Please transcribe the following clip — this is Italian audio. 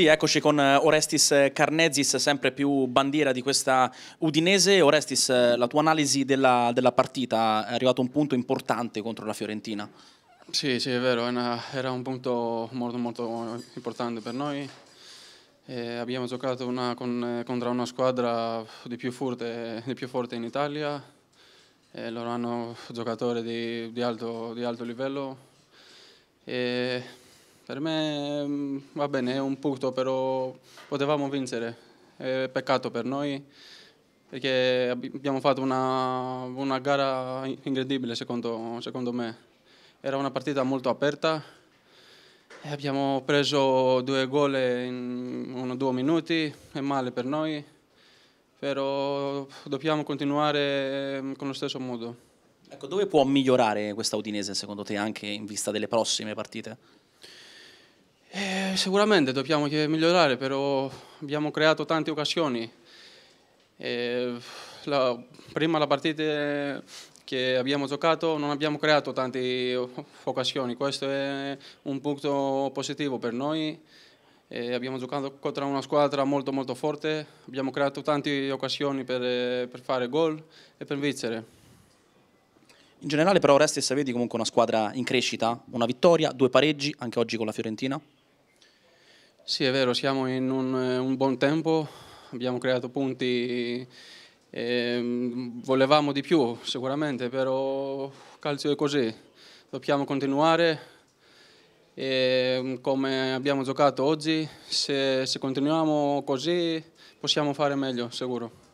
Sì, eccoci con eh, Orestis eh, Carnezis, sempre più bandiera di questa Udinese. Orestis, eh, la tua analisi della, della partita, è arrivato a un punto importante contro la Fiorentina. Sì, sì, è vero, era un punto molto, molto importante per noi. E abbiamo giocato una, con, contro una squadra di più forte, di più forte in Italia. E loro hanno giocatori di, di, alto, di alto livello. E per me mm, va bene, è un punto, però potevamo vincere. È peccato per noi perché abbiamo fatto una, una gara incredibile secondo, secondo, me. Era una partita molto aperta e abbiamo preso due gol in uno, o due minuti, è male per noi, però dobbiamo continuare mm, con lo stesso modo. Ecco, dove può migliorare questa Udinese secondo te anche in vista delle prossime partite? sicuramente dobbiamo migliorare, però abbiamo creato tante occasioni. La, prima la partita che abbiamo giocato non abbiamo creato tante occasioni, questo è un punto positivo per noi. E abbiamo giocato contro una squadra molto molto forte, abbiamo creato tante occasioni per, per fare gol e per vincere. In generale però e vedi comunque una squadra in crescita, una vittoria, due pareggi, anche oggi con la Fiorentina? Sì, è vero, siamo in un, eh, un buon tempo, abbiamo creato punti, eh, volevamo di più sicuramente, però calcio è così, dobbiamo continuare. E ehm, come abbiamo giocato oggi, se, se continuiamo così possiamo fare meglio, sicuro.